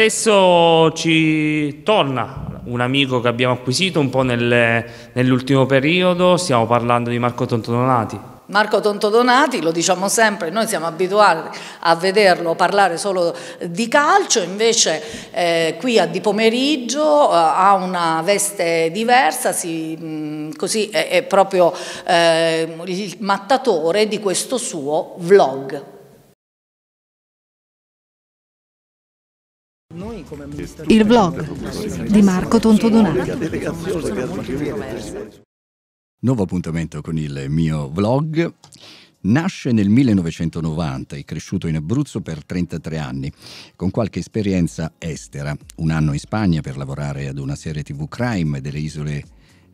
adesso ci torna un amico che abbiamo acquisito un po' nel, nell'ultimo periodo, stiamo parlando di Marco Tontonati. Marco Tontodonati, lo diciamo sempre, noi siamo abituati a vederlo parlare solo di calcio, invece eh, qui a di pomeriggio eh, ha una veste diversa, si, mh, mm, così è, è proprio eh, il mattatore di questo suo vlog. Il vlog di Marco Tontodonato. Nuovo appuntamento con il mio vlog. Nasce nel 1990 e cresciuto in Abruzzo per 33 anni, con qualche esperienza estera, un anno in Spagna per lavorare ad una serie tv crime delle isole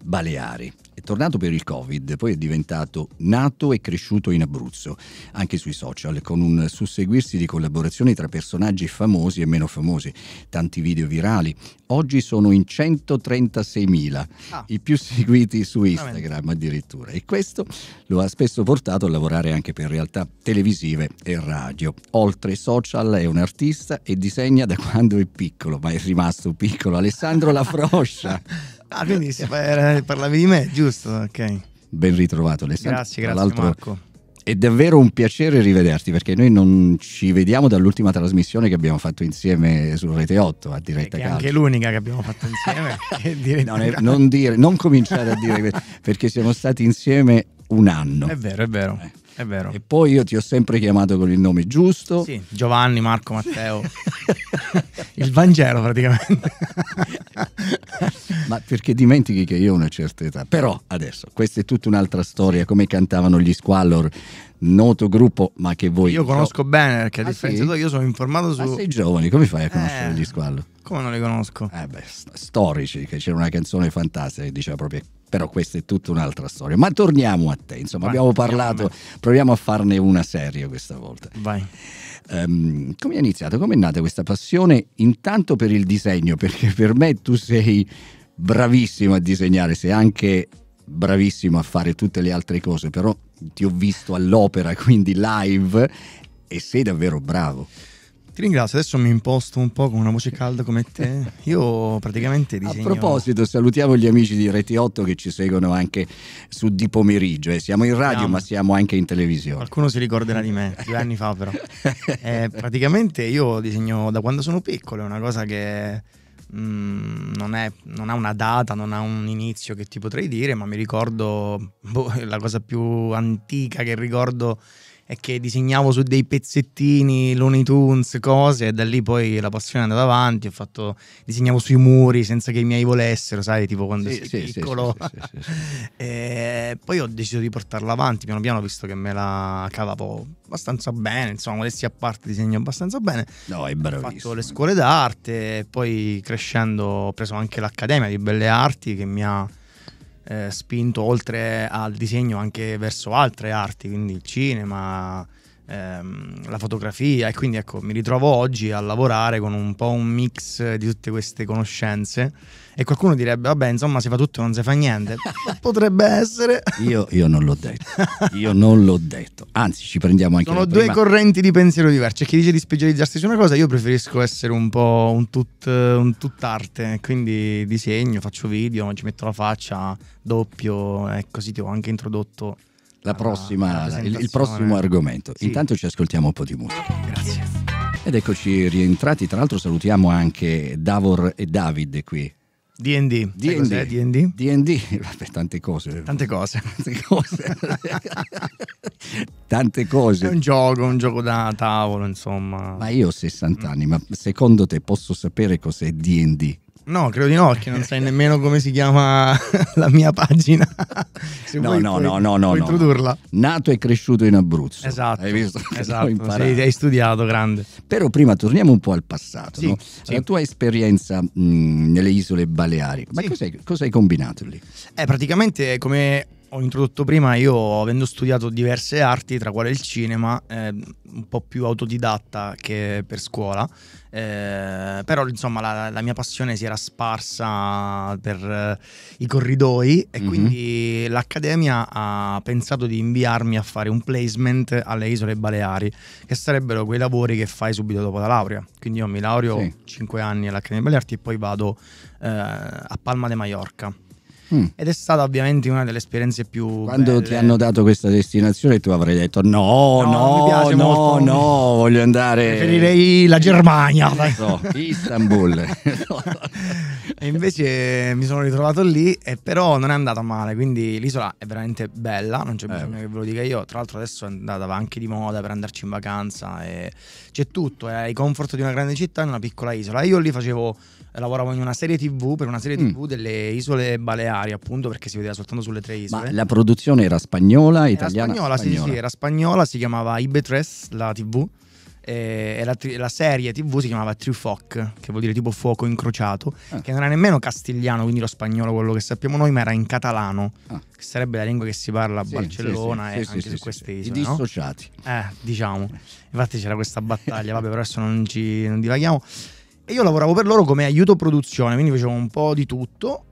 Baleari. È tornato per il Covid, poi è diventato nato e cresciuto in Abruzzo, anche sui social, con un susseguirsi di collaborazioni tra personaggi famosi e meno famosi, tanti video virali. Oggi sono in 136.000, ah. i più seguiti su Instagram addirittura. E questo lo ha spesso portato a lavorare anche per realtà televisive e radio. Oltre social è un artista e disegna da quando è piccolo, ma è rimasto piccolo. Alessandro La Froscia. Ah, quindi parlavi di me, giusto? Ok. Ben ritrovato Alessandro. Grazie, grazie Marco. È davvero un piacere rivederti perché noi non ci vediamo dall'ultima trasmissione che abbiamo fatto insieme su Rete 8 a diretta calcio. È anche l'unica che abbiamo fatto insieme. non, è, non, dire, non cominciare a dire perché siamo stati insieme un anno. È vero, è vero. Eh. È vero. E poi io ti ho sempre chiamato con il nome giusto. Sì, Giovanni, Marco, Matteo. il Vangelo praticamente. Ma perché dimentichi che io ho una certa età. Però adesso, questa è tutta un'altra storia, come cantavano gli Squallor noto gruppo, ma che voi... Io conosco però... bene perché a ah, differenza sì? io sono informato su... Ma ah, sei giovani, come fai a conoscere eh, gli squall? Come non li conosco? Eh beh, storici, che c'era una canzone fantastica che diceva proprio... Però questa è tutta un'altra storia. Ma torniamo a te, insomma, Vai, abbiamo parlato, proviamo a farne una serie questa volta. Vai. Um, come è iniziato? Come è nata questa passione? Intanto per il disegno, perché per me tu sei bravissimo a disegnare, sei anche bravissimo a fare tutte le altre cose, però ti ho visto all'opera, quindi live, e sei davvero bravo. Ti ringrazio, adesso mi imposto un po' con una voce calda come te. Io praticamente disegno... A proposito, salutiamo gli amici di Rete 8 che ci seguono anche su di pomeriggio. Eh. Siamo in radio, no. ma siamo anche in televisione. Qualcuno si ricorderà di me, due anni fa però. Eh, praticamente io disegno da quando sono piccolo, è una cosa che Mm, non, è, non, ha una data, non ha un inizio che ti potrei dire, ma mi ricordo boh, la cosa più antica che ricordo è che disegnavo su dei pezzettini, Looney Tunes, cose, e da lì poi la passione è andata avanti, ho fatto, disegnavo sui muri senza che i miei volessero, sai, tipo quando sì, sei sì, piccolo. Sì, e poi ho deciso di portarla avanti piano piano, visto che me la cavavo abbastanza bene, insomma, molessi a parte disegno abbastanza bene. No, è bravissimo. Ho fatto le scuole d'arte, poi crescendo ho preso anche l'Accademia di Belle Arti che mi ha eh, spinto oltre al disegno anche verso altre arti, quindi il cinema, ehm, la fotografia e quindi ecco mi ritrovo oggi a lavorare con un po' un mix di tutte queste conoscenze e qualcuno direbbe vabbè insomma si fa tutto e non si fa niente potrebbe essere io, io, non l'ho detto io non l'ho detto anzi ci prendiamo anche sono due prima. correnti di pensiero diverse c'è chi dice di specializzarsi su una cosa io preferisco essere un po' un, tut, un tutt'arte quindi disegno faccio video ci metto la faccia doppio ecco così ti ho anche introdotto la ah, prossima, il, il, prossimo argomento. Sì. Intanto ci ascoltiamo un po' di musica. Grazie. Ed eccoci rientrati, tra l'altro salutiamo anche Davor e David qui. D&D. D&D. D&D? D&D, vabbè, tante cose. Tante cose. Tante cose. tante cose. È un gioco, un gioco da tavolo, insomma. Ma io ho 60 anni, ma secondo te posso sapere cos'è D&D? No, credo di no, che non sai nemmeno come si chiama la mia pagina. Se no, vuoi, no, puoi, no, no, no, puoi no. introdurla. Nato e cresciuto in Abruzzo. Esatto. Hai visto? Esatto, sei, hai studiato, grande. Però prima torniamo un po' al passato. Sì, no? sì. La tua esperienza mh, nelle isole Baleari, ma sì. cosa hai combinato lì? Eh, praticamente come ho introdotto prima, io avendo studiato diverse arti, tra quale il cinema, eh, un po' più autodidatta che per scuola, eh, però insomma la, la, mia passione si era sparsa per eh, i corridoi e mm-hmm. quindi l'accademia ha pensato di inviarmi a fare un placement alle isole Baleari, che sarebbero quei lavori che fai subito dopo la laurea. Quindi io mi laureo sì. 5 anni all'Accademia Baleari e poi vado eh, a Palma de Mallorca mm. ed è stata ovviamente una delle esperienze più... Quando belle. ti hanno dato questa destinazione tu avrai detto no, no, no, no, no, voglio andare... Preferirei la Germania. So, Istanbul. e invece mi sono ritrovato lì e però non è andata male, quindi l'isola è veramente bella, non c'è eh. bisogno eh. che ve lo dica io, tra l'altro adesso è andata anche di moda per andarci in vacanza, c'è tutto, è eh, i comfort di una grande città in una piccola isola. Io lì facevo lavoravo in una serie tv per una serie tv mm. delle isole Baleari, appunto, perché si vedeva soltanto sulle tre isole. Ma la produzione era spagnola, italiana? spagnola, spagnola. Sì, sì, era spagnola, si chiamava ibetres la tv. E la, la, serie tv si chiamava Triufoc, che vuol dire tipo fuoco incrociato, ah. che non era nemmeno castigliano, quindi lo spagnolo, quello che sappiamo noi, ma era in catalano, ah. che sarebbe la lingua che si parla a sì, Barcellona sì, sì, e anche su queste isole. I dissociati. No? Eh, diciamo. Infatti c'era questa battaglia, vabbè, però adesso non ci non divaghiamo. E io lavoravo per loro come aiuto produzione, quindi facevo un po' di tutto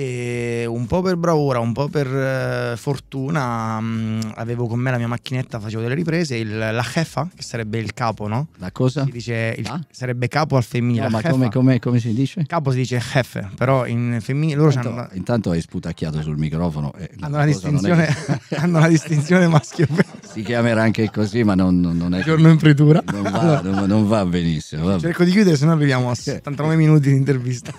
e un po' per bravura, un po' per eh, fortuna mh, mm, avevo con me la mia macchinetta, facevo delle riprese, il, la jefa, che sarebbe il capo, no? La cosa? Si dice, il, ah? sarebbe capo al femminile. No, ma come, come, come, si dice? Capo si dice jefe, però in femminile loro intanto, hanno... Intanto hai sputacchiato sul microfono. E hanno, una distinzione, è... hanno la distinzione maschio Si chiamerà anche così, ma non, non, non è... Giorno in fritura. Non va, allora. non, non va benissimo. Va Cerco di chiudere, se no arriviamo a 79 minuti di intervista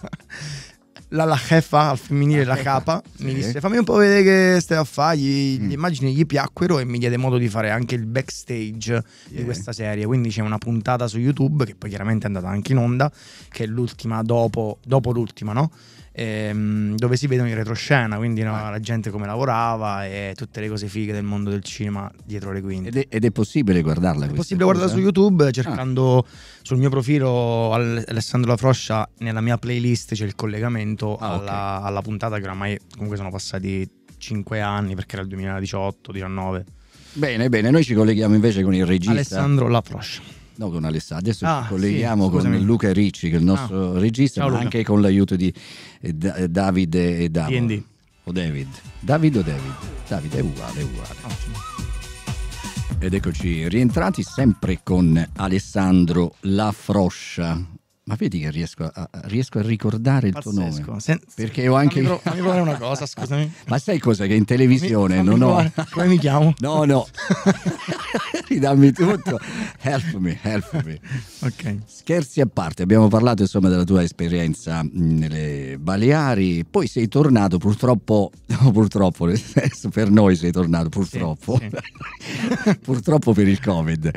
la, la jefa al femminile, la, la capa, sì. mi disse fammi un po' vedere che stai a fare, gli, mm. le immagini gli piacquero e mi diede modo di fare anche il backstage yeah. di questa serie, quindi c'è una puntata su YouTube che poi chiaramente è andata anche in onda, che è l'ultima dopo, dopo l'ultima, no? ehm, dove si vedono in retroscena, quindi no, la gente come lavorava e tutte le cose fighe del mondo del cinema dietro le quinte. Ed è, ed è possibile guardarla? È possibile cose? guardarla su eh? YouTube ah. cercando ah. sul mio profilo Alessandro La Froscia, nella mia playlist c'è il collegamento ah, alla, okay. alla puntata che oramai comunque sono passati 5 anni perché era il 2018-19. Bene, bene, noi ci colleghiamo invece con il regista Alessandro La Froscia. No, con Alessandro. Adesso ah, ci colleghiamo sì, con Luca Ricci, che è il ah. nostro ah. regista, Ciao, ma anche con l'aiuto di eh, eh Davide e Davide. D&D. O David. David o David? Davide è uguale, è uguale. Ottimo ed eccoci rientrati sempre con Alessandro La Froscia, ma vedi che riesco a, riesco a ricordare il Pazzesco. tuo nome. Sen- perché ho anche. Fammi, fammi una cosa, scusami. Ma sai cosa? Che in televisione fammi, non ho. Come mi chiamo? No, no. Ridammi tutto. Help me, help me. Ok. Scherzi a parte, abbiamo parlato insomma della tua esperienza mm, nelle Baleari. Poi sei tornato, purtroppo. No, purtroppo, nel senso, per noi sei tornato, purtroppo. Sì, sì. purtroppo per il Covid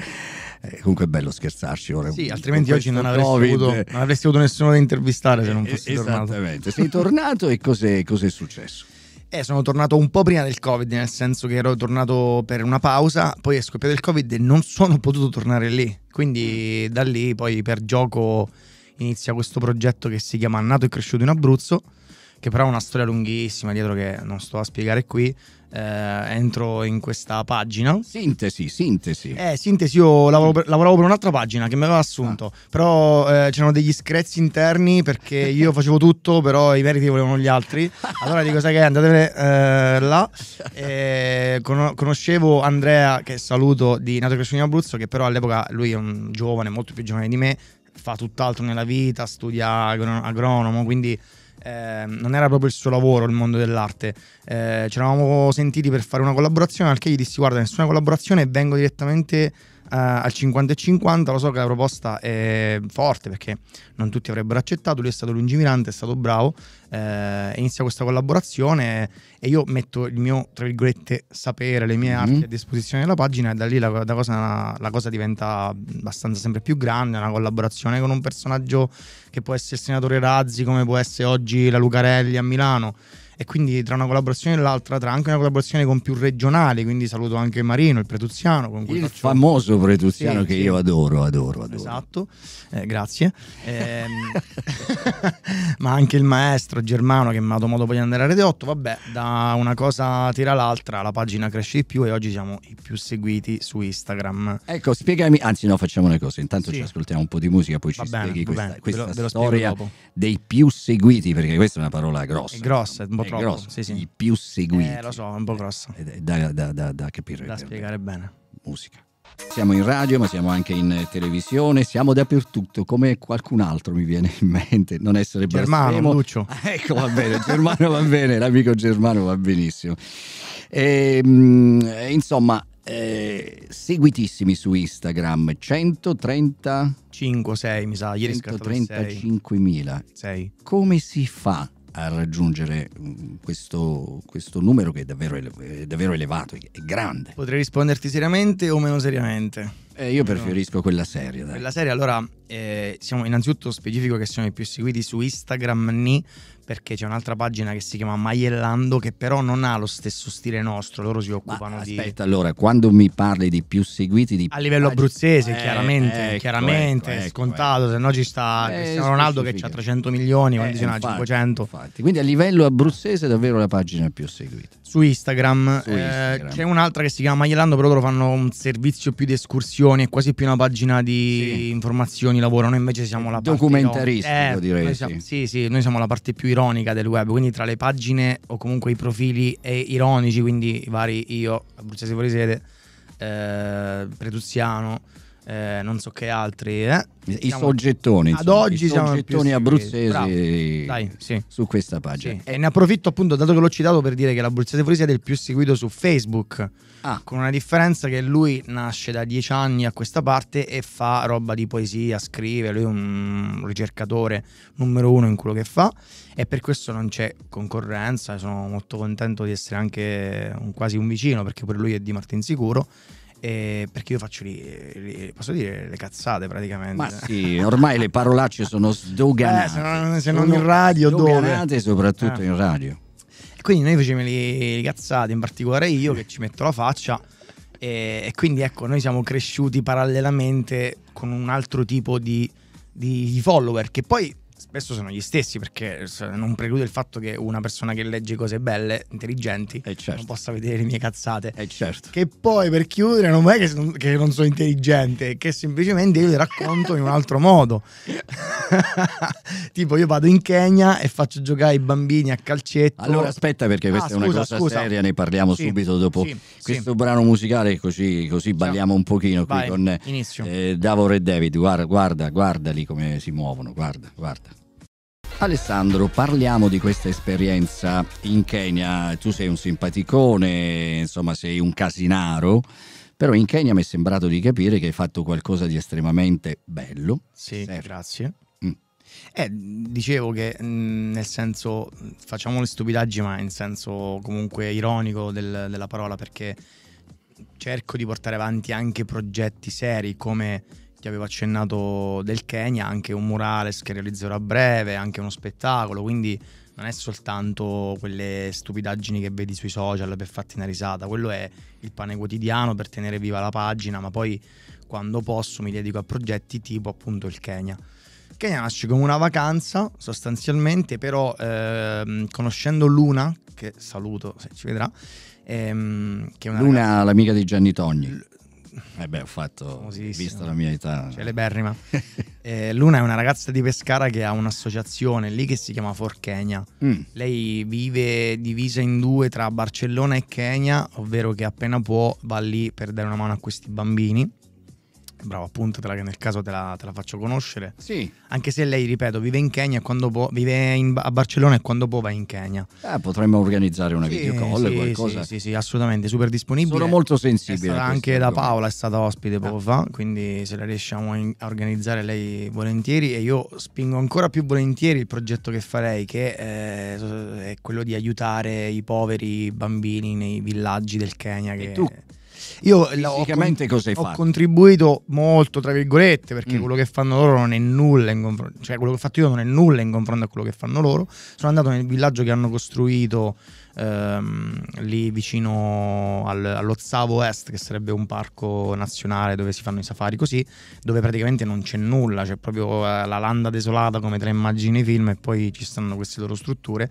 eh, comunque è bello scherzarci. Ora, sì, altrimenti oggi non avresti, avuto, non avresti, avuto, nessuno da intervistare se non eh, fossi tornato. sei tornato e cos'è, cos'è successo? Eh, sono tornato un po' prima del Covid, nel senso che ero tornato per una pausa, poi è scoppiato il Covid e non sono potuto tornare lì. Quindi da lì poi per gioco inizia questo progetto che si chiama Nato e cresciuto in Abruzzo, che però ha una storia lunghissima dietro che non sto a spiegare qui, eh, entro in questa pagina. Sintesi, sintesi. Eh, sintesi, io lavoravo per, lavoravo per un'altra pagina che mi aveva assunto, ah. però eh, c'erano degli screzzi interni perché io facevo tutto, però i meriti volevano gli altri. Allora dico, sai che andatevene eh, là. E con- conoscevo Andrea, che saluto, di Nato Crescino Abruzzo, che però all'epoca lui è un giovane, molto più giovane di me, fa tutt'altro nella vita, studia agron- agronomo, quindi eh, non era proprio il suo lavoro il mondo dell'arte. Eh, ci eravamo sentiti per fare una collaborazione, anche che gli dissi guarda nessuna collaborazione, vengo direttamente eh, al 50 e 50 lo so che la proposta è forte perché non tutti avrebbero accettato, lui è stato lungimirante, è stato bravo, eh, inizia questa collaborazione e io metto il mio, tra virgolette, sapere, le mie mhm. arti mm-hmm. a disposizione della pagina e da lì la, da cosa, la cosa diventa abbastanza sempre più grande, una collaborazione con un personaggio che può essere il senatore Razzi, come può essere oggi la Lucarelli a Milano e quindi tra una collaborazione e l'altra, tra anche una collaborazione con più regionali, quindi saluto anche Marino, il Pretuziano. Con cui il faccio... famoso Pretuziano sì, che sì. io adoro, adoro, adoro. Esatto, eh, grazie. Eh, ma anche il maestro Germano che mi ha dato modo di andare a Rete 8, vabbè, da una cosa tira l'altra, la pagina cresce di più e oggi siamo i più seguiti su Instagram. Ecco, spiegami, anzi no, facciamo una cosa, intanto sì. ci ascoltiamo un po' di musica, poi va ci bene, spieghi questa, bene. questa lo, storia dei più seguiti, perché questa è una parola grossa. È grossa, è un po' troppo. Grosso, sì, sì. I più seguiti. Eh, lo so, è un po' grosso. È da, da, da, da capire. Da spiegare bene. bene. Musica. Siamo in radio, ma siamo anche in eh, televisione, siamo dappertutto, come qualcun altro mi viene in mente, non essere Germano, Lucio. Ah, ecco, va bene, Germano va bene, l'amico Germano va benissimo. E, ehm, eh, insomma, eh, seguitissimi su Instagram, 135, 6 mi sa, ieri 135.000. Come si fa a raggiungere mm, questo, questo numero che è davvero, è davvero elevato, è grande. Potrei risponderti seriamente o meno seriamente? Eh, io preferisco no. quella serie. Dai. Quella serie, allora, eh, siamo innanzitutto specifico che siamo i più seguiti su Instagram, ni, perché c'è un'altra pagina che si chiama Maiellando, che però non ha lo stesso stile nostro. Loro si occupano Ma, di. Aspetta, allora, quando mi parli di più seguiti di. A livello pagine... abruzzese, eh, chiaramente, ecco, chiaramente ecco, ecco, scontato, ecco. se no ci sta eh, Cristiano Ronaldo che ha 300 milioni, quando eh, ce ha 500. Infatti. Quindi a livello abruzzese è davvero la pagina più seguita. Su Instagram, su eh, Instagram. c'è un'altra che si chiama Maiellando, però loro fanno un servizio più di escursione informazioni, è quasi più una pagina di sì. informazioni, lavoro, noi invece siamo la parte documentaristica, eh, direi. Siamo, sì, sì, noi siamo la parte più ironica del web, quindi tra le pagine o comunque i profili ironici, quindi i vari io, Abruzzese Fuori Sede, eh, Pretuziano eh, non so che altri. Eh. I siamo soggettoni. Ad insomma, oggi i soggettoni abruzzesi Dai, sì. su questa pagina. Sì. E ne approfitto appunto, dato che l'ho citato, per dire che l'abruzzese Frisia è del più seguito su Facebook. Ah. Con una differenza che lui nasce da dieci anni a questa parte e fa roba di poesia, scrive, lui è un ricercatore numero uno in quello che fa e per questo non c'è concorrenza, sono molto contento di essere anche un, quasi un vicino perché per lui è di Martinsicuro. Sicuro eh, perché io faccio lì, posso dire le cazzate praticamente. Ma sì, ormai le parolacce sono sdoganate. Eh, se non, se non in radio, sdoganate dove? soprattutto eh. in radio. E quindi noi facciamo le cazzate, in particolare io che ci metto la faccia. E, e, quindi ecco, noi siamo cresciuti parallelamente con un altro tipo di, di follower che poi spesso sono gli stessi perché non preclude il fatto che una persona che legge cose belle, intelligenti, eh, certo. non possa vedere le mie cazzate. Eh certo. Che poi per chiudere non è che, sono, che non sono intelligente, che semplicemente io le racconto in un altro modo. tipo io vado in Kenya e faccio giocare i bambini a calcetto. Allora aspetta perché ah, questa ah, è una scusa, cosa scusa. seria, ne parliamo sì, subito dopo sì, questo sì. brano musicale così, così balliamo un pochino Vai, qui con eh, Davor e David. Guarda, guarda, guarda lì come si muovono, guarda, guarda. Alessandro, parliamo di questa esperienza in Kenya. Tu sei un simpaticone, insomma sei un casinaro, però in Kenya mi è sembrato di capire che hai fatto qualcosa di estremamente bello. Sì, Serve. grazie. Mm. Eh, dicevo che mh, mm, nel senso, facciamo le stupidaggini, ma in senso comunque ironico del, della parola, perché cerco di portare avanti anche progetti seri come ti avevo accennato del Kenya, anche un murales che realizzerò a breve, anche uno spettacolo, quindi non è soltanto quelle stupidaggini che vedi sui social per farti una risata, quello è il pane quotidiano per tenere viva la pagina, ma poi quando posso mi dedico a progetti tipo appunto il Kenya. Kenya nasce come una vacanza sostanzialmente, però ehm, conoscendo Luna, che saluto se ci vedrà, ehm, che è una... Luna ragazza... l'amica di Gianni Togni. Eh beh, ho fatto, vista la mia età. Celeberrima. eh, Luna è una ragazza di Pescara che ha un'associazione lì che si chiama For Kenya. Mm. Lei vive divisa in due tra Barcellona e Kenya, ovvero che appena può va lì per dare una mano a questi bambini bravo, appuntatela che nel caso te la, te la, faccio conoscere. Sì. Anche se lei, ripeto, vive in Kenya quando può, vive in, a Barcellona e quando può va in Kenya. Eh, potremmo organizzare una sì, videocall, sì, qualcosa. Sì, sì, sì, assolutamente, super disponibile. Sono molto sensibile. Anche da Paola è stata ospite ah. poco ah. fa, quindi se la riusciamo a organizzare lei volentieri e io spingo ancora più volentieri il progetto che farei, che è, eh, è quello di aiutare i poveri bambini nei villaggi del Kenya. E tu io ho, con- ho contribuito molto, tra virgolette, perché mm. quello che fanno loro non è nulla in confronto, cioè quello che ho fatto io non è nulla in confronto a quello che fanno loro. Sono andato nel villaggio che hanno costruito ehm, lì vicino al, Zavo Est, che sarebbe un parco nazionale dove si fanno i safari così, dove praticamente non c'è nulla, c'è proprio eh, la landa desolata come te immagini i film e poi ci stanno queste loro strutture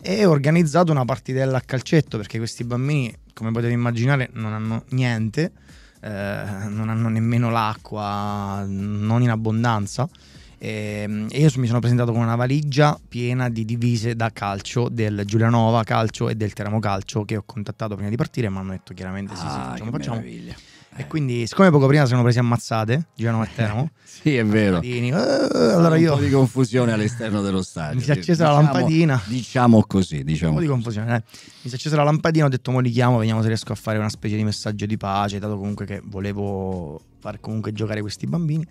e ho organizzato una partitella a calcetto perché questi bambini, come potete immaginare, non hanno niente, eh, non hanno nemmeno l'acqua, non in abbondanza. E, ehm, e io mi sono presentato con una valigia piena di divise da calcio del Giulianova Calcio e del Teramo Calcio che ho contattato prima di partire, e mi hanno detto chiaramente ah, sì, sì, ah, facciamo, facciamo. E quindi, siccome poco prima si sono presi ammazzate, Giano e Teramo, sì, è vero. Lampadini, eh, allora io... Un po' di confusione all'esterno dello stadio. Mi si è accesa diciamo, la lampadina. Diciamo così, diciamo. Un po' di confusione. Eh. Mi si è accesa la lampadina, ho detto, mo li chiamo, vediamo se riesco a fare una specie di messaggio di pace, dato comunque che volevo far comunque giocare questi bambini.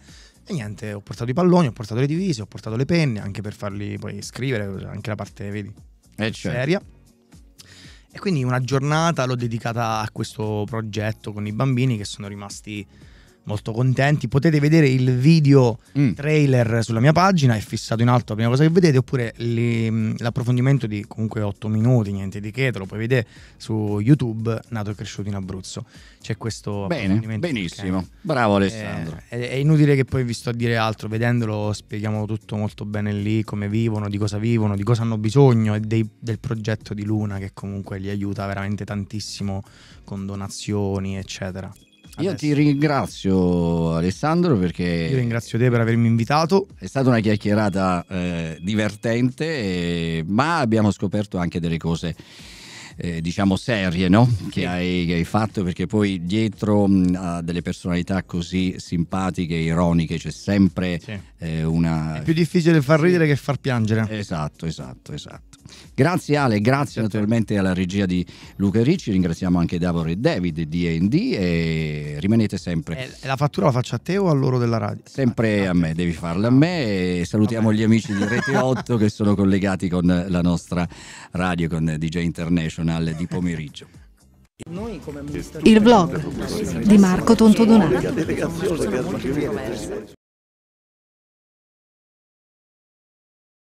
E niente, ho portato i palloni, ho portato le divise, ho portato le penne, anche per farli poi scrivere, cioè, anche la parte, vedi, e eh, cioè. Certo. seria. E quindi una giornata l'ho dedicata a questo progetto con i bambini che sono rimasti molto contenti. Potete vedere il video mm. trailer sulla mia pagina, è fissato in alto la prima cosa che vedete, oppure li, l'approfondimento di comunque 8 minuti, niente di che, te lo puoi vedere su YouTube, nato e cresciuto in Abruzzo. C'è questo Bene, benissimo, che, bravo Alessandro. Eh, è, è, inutile che poi vi sto a dire altro, vedendolo spieghiamo tutto molto bene lì, come vivono, di cosa vivono, di cosa hanno bisogno e dei, del progetto di Luna che comunque li aiuta veramente tantissimo con donazioni, eccetera. Io ti ringrazio Alessandro perché... Io ringrazio te per avermi invitato. È stata una chiacchierata eh, divertente, eh, ma abbiamo scoperto anche delle cose eh, diciamo serie no? che, hai, che, hai, fatto perché poi dietro mh, a delle personalità così simpatiche ironiche c'è sempre sì. eh, una è più difficile far ridere che far piangere esatto esatto esatto Grazie Ale, grazie naturalmente alla regia di Luca Ricci, ringraziamo anche Davor e David di AD e rimanete sempre. E eh, la fattura la faccio a te o a loro della radio? Sempre ah, a me, devi farla a me e salutiamo gli amici di Rete 8 che sono collegati con la nostra radio, con DJ International di pomeriggio. Il vlog di Marco Tontodonato.